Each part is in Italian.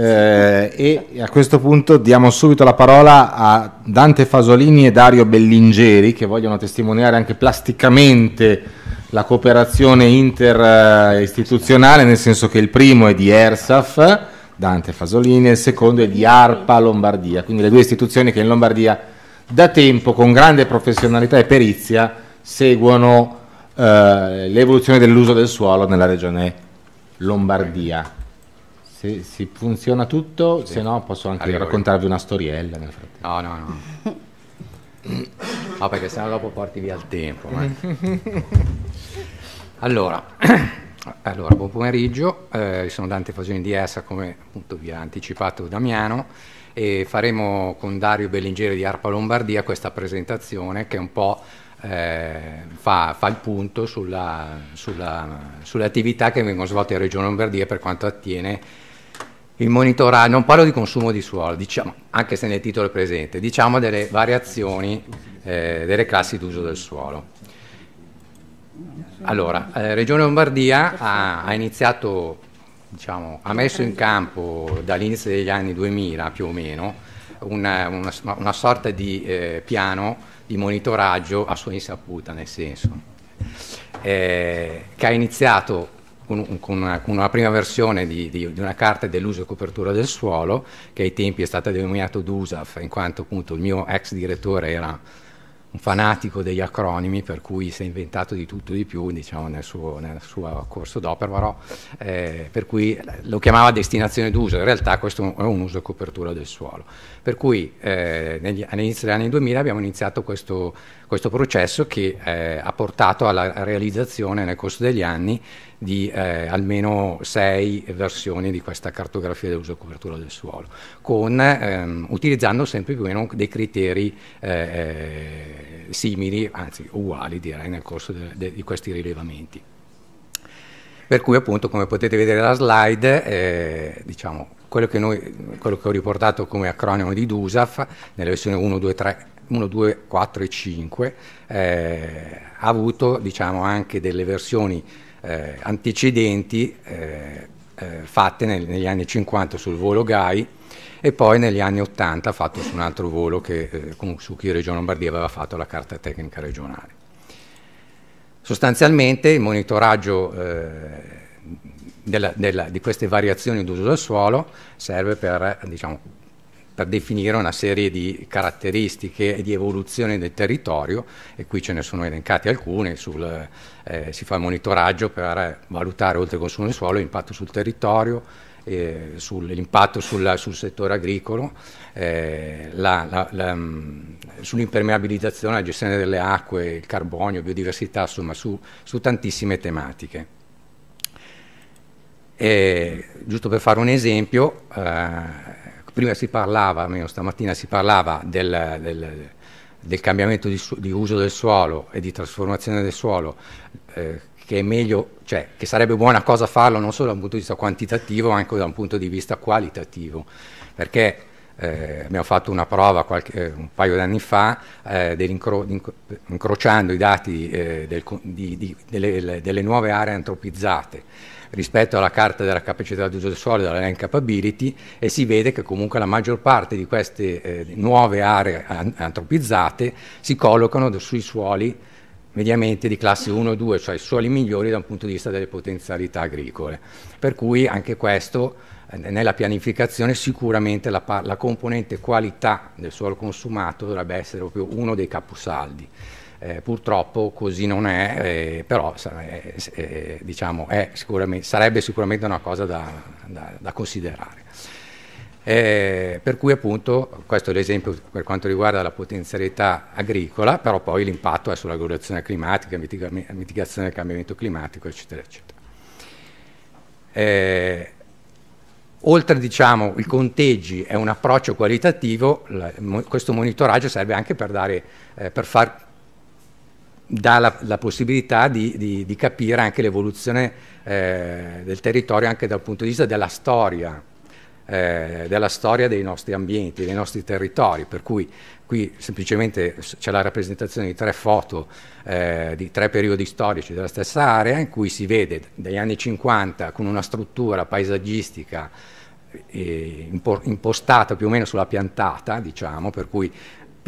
Eh, e a questo punto diamo subito la parola a Dante Fasolini e Dario Bellingeri che vogliono testimoniare anche plasticamente la cooperazione interistituzionale, nel senso che il primo è di ERSAF, Dante Fasolini, e il secondo è di ARPA Lombardia, quindi le due istituzioni che in Lombardia da tempo con grande professionalità e perizia seguono eh, l'evoluzione dell'uso del suolo nella regione Lombardia. Se, se funziona tutto, sì. se no posso anche Arrivo raccontarvi io. una storiella nel frattempo. No, no, no. no, perché sennò dopo porti via il tempo. allora, allora, buon pomeriggio, eh, sono Dante fasioni di essa come appunto vi ha anticipato Damiano e faremo con Dario Bellingeri di Arpa Lombardia questa presentazione che un po' eh, fa, fa, il punto sulle attività che vengono svolte in Regione Lombardia per quanto attiene il monitoraggio, non parlo di consumo di suolo, diciamo, anche se nel titolo è presente, diciamo delle variazioni eh, delle classi d'uso del suolo. Allora, eh, Regione Lombardia ha, ha iniziato, diciamo, ha messo in campo dall'inizio degli anni 2000 più o meno una, una, una sorta di eh, piano di monitoraggio a sua insaputa, nel senso, eh, che ha iniziato con, una, una, prima versione di, di, di una carta dell'uso e copertura del suolo, che ai tempi è stata denominata DUSAF, in quanto appunto il mio ex direttore era un fanatico degli acronimi, per cui si è inventato di tutto e di più diciamo, nel, suo, nel, suo, corso d'opera, però, eh, per cui lo chiamava destinazione d'uso, in realtà questo è un uso e copertura del suolo. Per cui eh, negli, all'inizio degli anni 2000 abbiamo iniziato questo, questo processo che eh, ha portato alla realizzazione nel corso degli anni di eh, almeno sei versioni di questa cartografia dell'uso e copertura del suolo, con, ehm, utilizzando sempre più o meno dei criteri eh, eh simili, anzi uguali direi, nel corso di questi rilevamenti. Per cui appunto come potete vedere dalla slide, eh, diciamo, quello, che noi, quello che ho riportato come acronimo di DUSAF, nelle versioni 1, 2, 3 1, 2, 4 e 5, eh, ha avuto diciamo, anche delle versioni eh, antecedenti eh, eh fatte nel, negli anni 50 sul volo GAI e poi negli anni 80 fatto su un altro volo che, eh, su cui Regione Lombardia aveva fatto la carta tecnica regionale. Sostanzialmente il monitoraggio eh, della, della, di queste variazioni d'uso del suolo serve per diciamo, per definire una serie di caratteristiche e di evoluzione del territorio e qui ce ne sono elencate alcune, sul, eh, si fa il monitoraggio per valutare oltre il consumo del suolo l'impatto sul territorio, eh, sull'impatto sul, sul, settore agricolo, eh, mm, sull'impermeabilizzazione, la gestione delle acque, il carbonio, biodiversità, insomma su, su tantissime tematiche. E, eh, giusto per fare un esempio, eh, prima si parlava, almeno stamattina si parlava del, del, del cambiamento di, di, uso del suolo e di trasformazione del suolo, eh, che, meglio, cioè, che sarebbe buona cosa farlo non solo da un punto di vista quantitativo, ma anche da un punto di vista qualitativo, perché eh, abbiamo fatto una prova qualche, eh, un paio d'anni fa eh, incrociando i dati eh, del, di, di, delle, delle, nuove aree antropizzate rispetto alla carta della capacità di uso del suolo, della land capability, e si vede che comunque la maggior parte di queste eh, nuove aree an antropizzate si collocano sui suoli mediamente di classe 1 e 2, cioè i suoli migliori da un punto di vista delle potenzialità agricole. Per cui anche questo eh, nella pianificazione sicuramente la, la componente qualità del suolo consumato dovrebbe essere proprio uno dei caposaldi. Eh, purtroppo così non è, eh, però eh, diciamo, è sicuramente, sarebbe sicuramente una cosa da, da, da considerare. Eh, per cui appunto questo è l'esempio per quanto riguarda la potenzialità agricola, però poi l'impatto è sulla regolazione climatica, mitiga, mitigazione del cambiamento climatico, eccetera, eccetera. Eh, oltre diciamo i conteggi è un approccio qualitativo, la, mo, questo monitoraggio serve anche per, dare, eh, per far dà la, la possibilità di, di, di, capire anche l'evoluzione eh, del territorio anche dal punto di vista della storia, eh, della storia dei nostri ambienti, dei nostri territori, per cui qui semplicemente c'è la rappresentazione di tre foto eh, di tre periodi storici della stessa area in cui si vede dagli anni 50 con una struttura paesaggistica eh, impostata più o meno sulla piantata, diciamo, per cui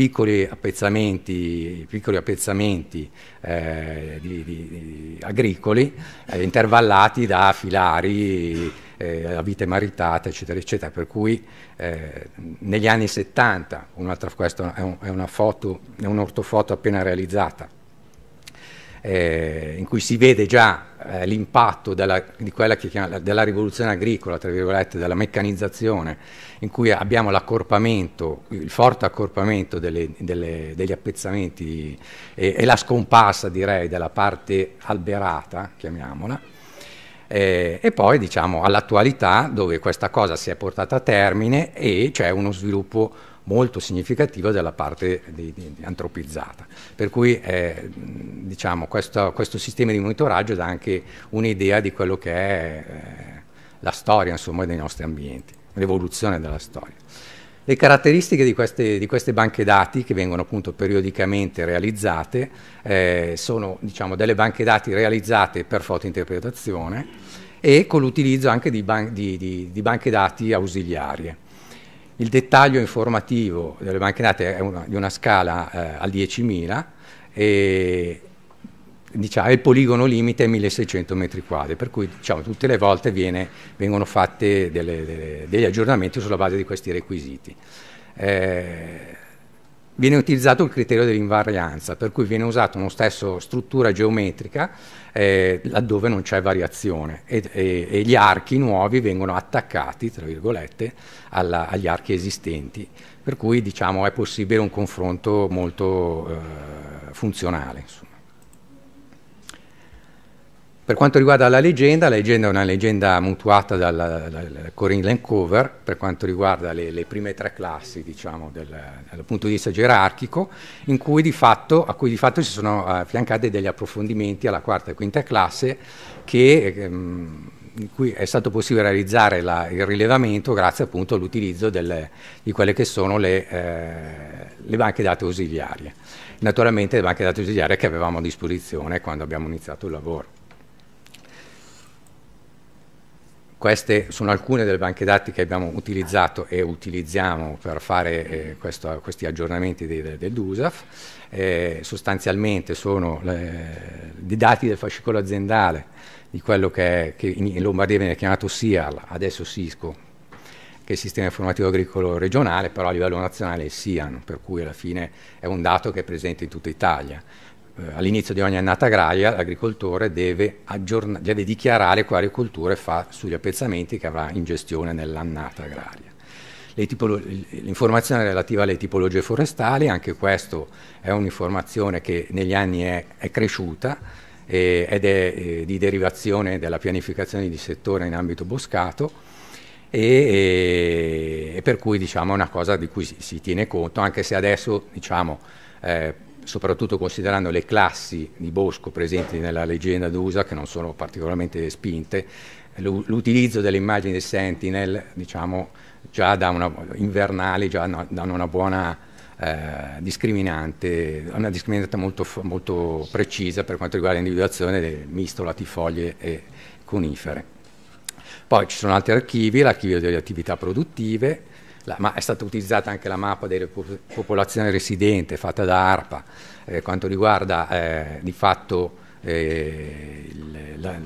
piccoli appezzamenti, piccoli appezzamenti eh, di, di, di, agricoli eh, intervallati da filari eh, a vite maritate, eccetera, eccetera. Per cui eh, negli anni 70, un'altra, questa è, un, è, una foto, è un'ortofoto appena realizzata, eh, in cui si vede già eh, l'impatto della, della, rivoluzione agricola, tra virgolette, della meccanizzazione, in cui abbiamo l'accorpamento, il forte accorpamento delle, delle, degli appezzamenti e, e, la scomparsa, direi, della parte alberata, chiamiamola, eh, e poi diciamo all'attualità dove questa cosa si è portata a termine e c'è uno sviluppo molto significativa della parte di, di, antropizzata. Per cui eh, diciamo, questo, questo, sistema di monitoraggio dà anche un'idea di quello che è eh, la storia insomma, dei nostri ambienti, l'evoluzione della storia. Le caratteristiche di queste, di queste, banche dati che vengono appunto periodicamente realizzate eh, sono diciamo, delle banche dati realizzate per fotointerpretazione e con l'utilizzo anche di, ban di, di banche dati ausiliarie. Il dettaglio informativo delle banche è una, di una scala eh, a 10.000 e diciamo, il poligono limite è 1600 metri quadri, per cui diciamo, tutte le volte viene, vengono fatti degli aggiornamenti sulla base di questi requisiti. Eh, viene utilizzato il criterio dell'invarianza, per cui viene usata una stessa struttura geometrica eh, laddove non c'è variazione e, e, e, gli archi nuovi vengono attaccati, tra virgolette, alla, agli archi esistenti, per cui diciamo, è possibile un confronto molto eh, funzionale. Per quanto riguarda la leggenda, la leggenda è una leggenda mutuata dalla, dalla Corinne Lancover per quanto riguarda le, le prime tre classi, diciamo, del, dal punto di vista gerarchico, cui fatto, a cui di fatto si sono affiancati degli approfondimenti alla quarta e quinta classe che, ehm, in cui è stato possibile realizzare la, il rilevamento grazie appunto all'utilizzo di quelle che sono le, eh, le banche date ausiliarie. Naturalmente le banche date ausiliarie che avevamo a disposizione quando abbiamo iniziato il lavoro. Queste sono alcune delle banche dati che abbiamo utilizzato e utilizziamo per fare eh, questo, questi aggiornamenti di, de, del DUSAF. Eh, sostanzialmente sono i dati del fascicolo aziendale di quello che, è, che in Lombardia viene chiamato SIAL, adesso SISCO, che è il Sistema Informativo Agricolo Regionale, però a livello nazionale è SIAN, per cui alla fine è un dato che è presente in tutta Italia. Eh, all'inizio di ogni annata agraria l'agricoltore deve, deve, dichiarare quali colture fa sugli appezzamenti che avrà in gestione nell'annata agraria. L'informazione relativa alle tipologie forestali, anche questa è un'informazione che negli anni è, è cresciuta eh, ed è eh, di derivazione della pianificazione di settore in ambito boscato. E, e, eh, e per cui diciamo, è una cosa di cui si, si tiene conto, anche se adesso diciamo, eh, soprattutto considerando le classi di bosco presenti nella leggenda d'usa, che non sono particolarmente spinte, l'utilizzo delle immagini del Sentinel, diciamo, già da una, invernali, già danno una buona eh, discriminante, una discriminante molto, molto, precisa per quanto riguarda l'individuazione del misto latifoglie e conifere. Poi ci sono altri archivi, l'archivio delle attività produttive, la, ma è stata utilizzata anche la mappa della popolazione residente fatta da ARPA, eh, quanto riguarda eh, di fatto eh, il, la,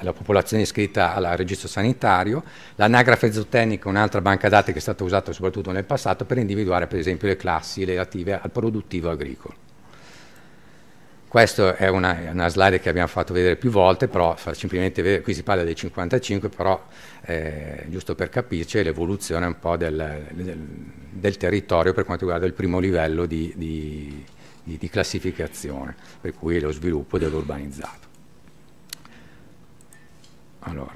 la popolazione iscritta al registro sanitario, l'anagrafe zootecnica è un'altra banca dati che è stata usata soprattutto nel passato per individuare per esempio le classi relative al produttivo agricolo. Questa è una, una, slide che abbiamo fatto vedere più volte, però fa semplicemente vedere, qui si parla dei 55, però eh, giusto per capirci l'evoluzione un po' del, del, del, territorio per quanto riguarda il primo livello di, di, di, di classificazione, per cui lo sviluppo dell'urbanizzato. Allora,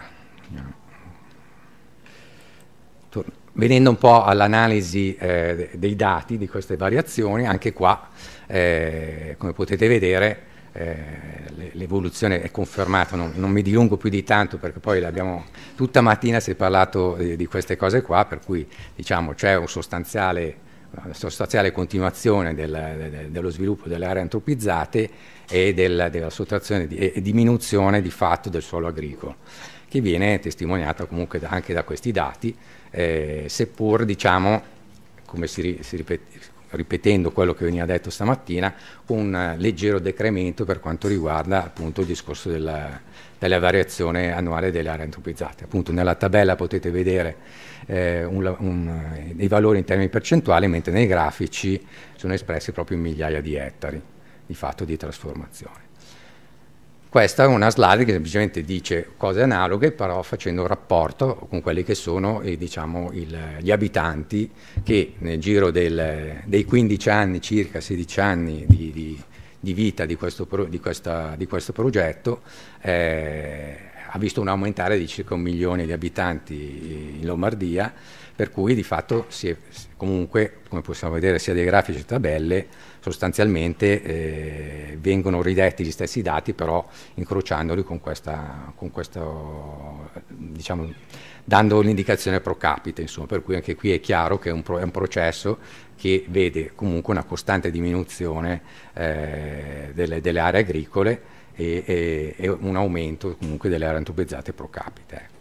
torno. Venendo un po' all'analisi eh, dei dati di queste variazioni, anche qua, eh, come potete vedere, eh, l'evoluzione è confermata, non, non, mi dilungo più di tanto perché poi l'abbiamo tutta mattina si è parlato di, di queste cose qua, per cui diciamo c'è un sostanziale sostanziale continuazione del, dello sviluppo delle aree antropizzate e del, della sottrazione di, e diminuzione di fatto del suolo agricolo che viene testimoniata comunque anche da questi dati, eh, seppur diciamo, come si, si ripete, ripetendo quello che veniva detto stamattina, un leggero decremento per quanto riguarda appunto il discorso della, della variazione annuale delle aree antropizzate. Appunto nella tabella potete vedere eh, un, un, dei valori in termini percentuali, mentre nei grafici sono espressi proprio in migliaia di ettari di fatto di trasformazione. Questa è una slide che semplicemente dice cose analoghe, però facendo un rapporto con quelli che sono eh, diciamo, il, gli abitanti che nel giro del, dei 15 anni, circa 16 anni di, di, di vita di questo, pro, di questa, questo progetto eh, ha visto un aumentare di circa un milione di abitanti in Lombardia, per cui di fatto si è, comunque, come possiamo vedere sia dai grafici che tabelle, sostanzialmente eh, vengono ridetti gli stessi dati però incrociandoli con questa, con questo, diciamo, dando l'indicazione pro capite, insomma, per cui anche qui è chiaro che è un, pro è un processo che vede comunque una costante diminuzione eh, delle, delle, aree agricole e, e, e, un aumento comunque delle aree antropizzate pro capite. Ecco.